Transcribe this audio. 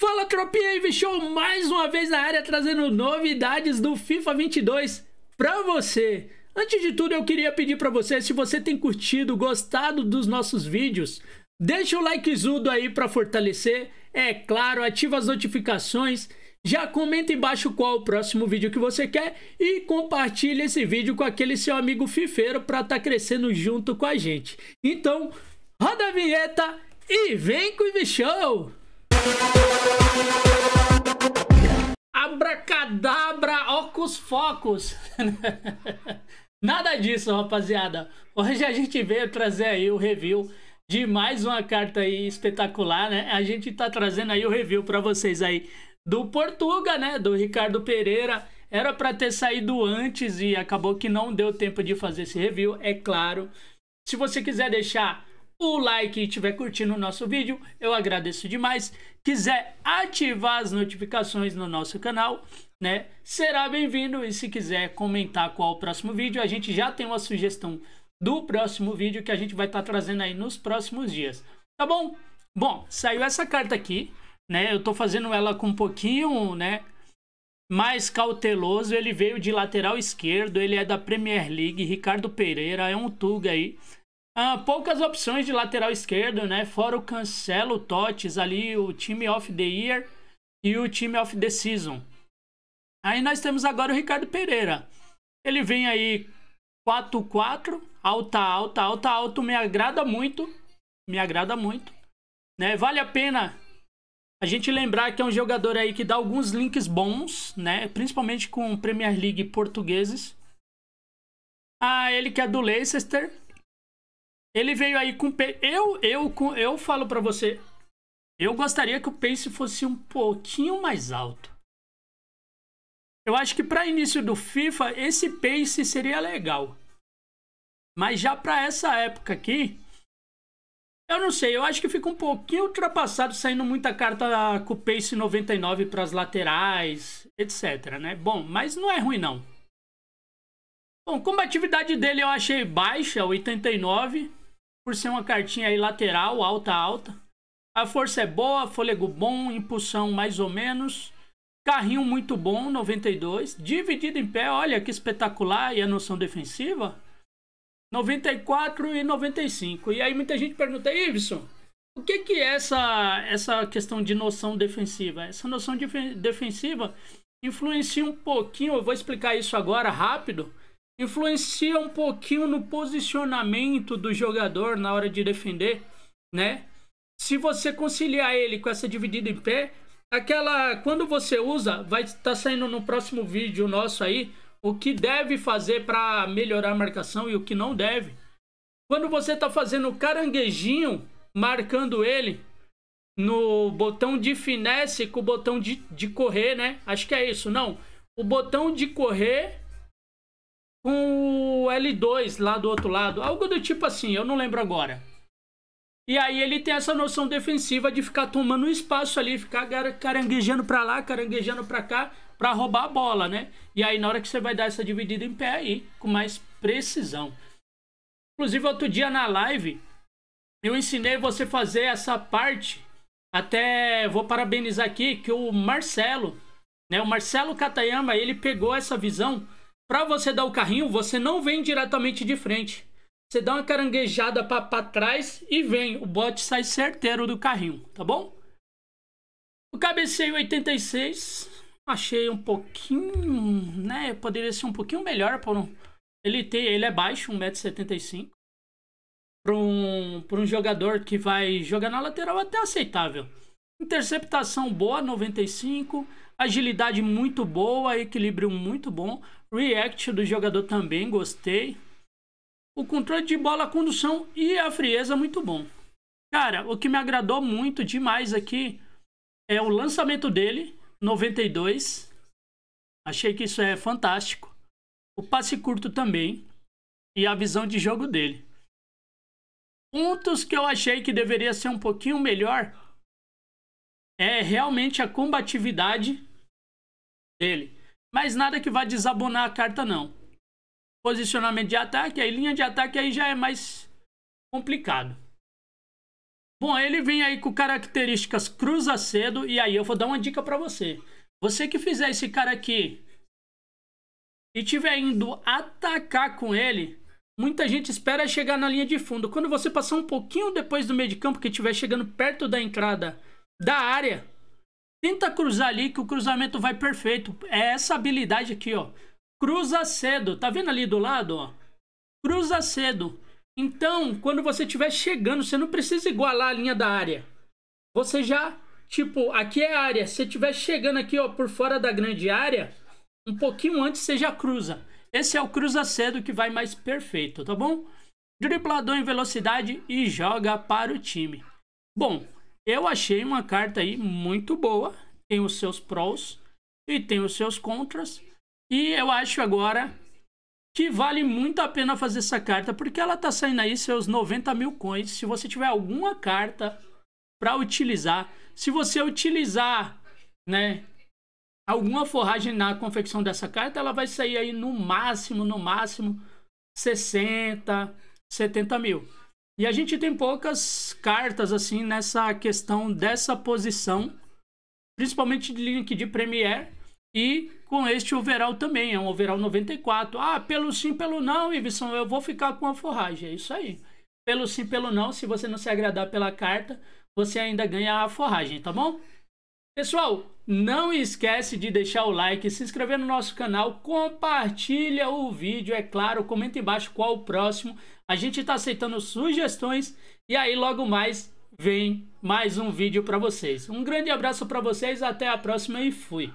Fala tropinha, show mais uma vez na área trazendo novidades do FIFA 22 para você. Antes de tudo, eu queria pedir para você, se você tem curtido, gostado dos nossos vídeos, deixa o likezudo aí para fortalecer. É claro, ativa as notificações, já comenta embaixo qual o próximo vídeo que você quer e compartilha esse vídeo com aquele seu amigo fifeiro para estar tá crescendo junto com a gente. Então, roda a vinheta e vem com o show! Abracadabra, óculos, focos. Nada disso, rapaziada. Hoje a gente veio trazer aí o review de mais uma carta aí espetacular, né? A gente tá trazendo aí o review para vocês aí do Portuga, né? Do Ricardo Pereira. Era para ter saído antes e acabou que não deu tempo de fazer esse review, é claro. Se você quiser deixar o like e estiver curtindo o nosso vídeo, eu agradeço demais. Quiser ativar as notificações no nosso canal, né? Será bem-vindo e se quiser comentar qual o próximo vídeo, a gente já tem uma sugestão do próximo vídeo que a gente vai estar tá trazendo aí nos próximos dias. Tá bom? Bom, saiu essa carta aqui, né? Eu tô fazendo ela com um pouquinho, né? mais cauteloso. Ele veio de lateral esquerdo, ele é da Premier League, Ricardo Pereira, é um Tuga aí. Ah, poucas opções de lateral esquerdo, né? Fora o Cancelo, o Totes ali, o time of the year e o time of the season. Aí nós temos agora o Ricardo Pereira. Ele vem aí 4-4, alta, alta, alta, alta. me agrada muito. Me agrada muito. Né? Vale a pena a gente lembrar que é um jogador aí que dá alguns links bons, né? Principalmente com Premier League portugueses. Ah, ele que é do Leicester, ele veio aí com eu eu eu falo para você, eu gostaria que o pace fosse um pouquinho mais alto. Eu acho que para início do FIFA esse pace seria legal. Mas já para essa época aqui, eu não sei, eu acho que fica um pouquinho ultrapassado saindo muita carta com o pace 99 para as laterais, etc, né? Bom, mas não é ruim não. Bom, combatividade dele eu achei baixa, 89 por ser uma cartinha aí lateral, alta, alta. A força é boa, fôlego bom, impulsão mais ou menos. Carrinho muito bom, 92. Dividido em pé, olha que espetacular. E a noção defensiva, 94 e 95. E aí muita gente pergunta, Iverson, o que, que é essa, essa questão de noção defensiva? Essa noção de, defensiva influencia um pouquinho, eu vou explicar isso agora rápido, influencia um pouquinho no posicionamento do jogador na hora de defender, né? Se você conciliar ele com essa dividida em pé, aquela quando você usa, vai estar tá saindo no próximo vídeo nosso aí o que deve fazer para melhorar a marcação e o que não deve. Quando você está fazendo caranguejinho, marcando ele no botão de finesse com o botão de, de correr, né? Acho que é isso, não. O botão de correr com o L2 lá do outro lado. Algo do tipo assim, eu não lembro agora. E aí ele tem essa noção defensiva de ficar tomando espaço ali, ficar caranguejando para lá, caranguejando para cá, para roubar a bola, né? E aí na hora que você vai dar essa dividida em pé aí, com mais precisão. Inclusive outro dia na live, eu ensinei você fazer essa parte. Até vou parabenizar aqui que o Marcelo, né, o Marcelo Catayama, ele pegou essa visão para você dar o carrinho, você não vem diretamente de frente. Você dá uma caranguejada para trás e vem. O bote sai certeiro do carrinho, tá bom? O cabeceio 86, achei um pouquinho, né? Poderia ser um pouquinho melhor por um... Ele, tem, ele é baixo, 1,75m. Para um, um jogador que vai jogar na lateral, até aceitável. Interceptação boa, 95. Agilidade muito boa, equilíbrio muito bom. React do jogador também gostei. O controle de bola, a condução e a frieza muito bom. Cara, o que me agradou muito demais aqui é o lançamento dele, 92. Achei que isso é fantástico. O passe curto também e a visão de jogo dele. Pontos que eu achei que deveria ser um pouquinho melhor é realmente a combatividade dele. Mas nada que vá desabonar a carta, não. Posicionamento de ataque, aí linha de ataque aí já é mais complicado. Bom, ele vem aí com características cruza cedo e aí eu vou dar uma dica para você. Você que fizer esse cara aqui e tiver indo atacar com ele, muita gente espera chegar na linha de fundo. Quando você passar um pouquinho depois do meio de campo, que estiver chegando perto da entrada da área, Tenta cruzar ali que o cruzamento vai perfeito. É essa habilidade aqui, ó. Cruza cedo. Tá vendo ali do lado, ó? Cruza cedo. Então, quando você estiver chegando, você não precisa igualar a linha da área. Você já, tipo, aqui é a área. Se estiver chegando aqui, ó, por fora da grande área, um pouquinho antes você já cruza. Esse é o cruza cedo que vai mais perfeito, tá bom? Driblador em velocidade e joga para o time. Bom, eu achei uma carta aí muito boa, tem os seus prós e tem os seus contras. E eu acho agora que vale muito a pena fazer essa carta, porque ela tá saindo aí seus 90 mil coins. Se você tiver alguma carta para utilizar, se você utilizar, né, alguma forragem na confecção dessa carta, ela vai sair aí no máximo, no máximo 60, 70 mil. E a gente tem poucas cartas assim nessa questão dessa posição, principalmente de link de Premier e com este overall também, é um overall 94. Ah, pelo sim, pelo não, Iveson, eu vou ficar com a forragem, é isso aí. Pelo sim, pelo não, se você não se agradar pela carta, você ainda ganha a forragem, tá bom? Pessoal, não esquece de deixar o like, se inscrever no nosso canal, compartilha o vídeo, é claro, comenta embaixo qual o próximo. A gente está aceitando sugestões e aí logo mais vem mais um vídeo para vocês. Um grande abraço para vocês, até a próxima e fui!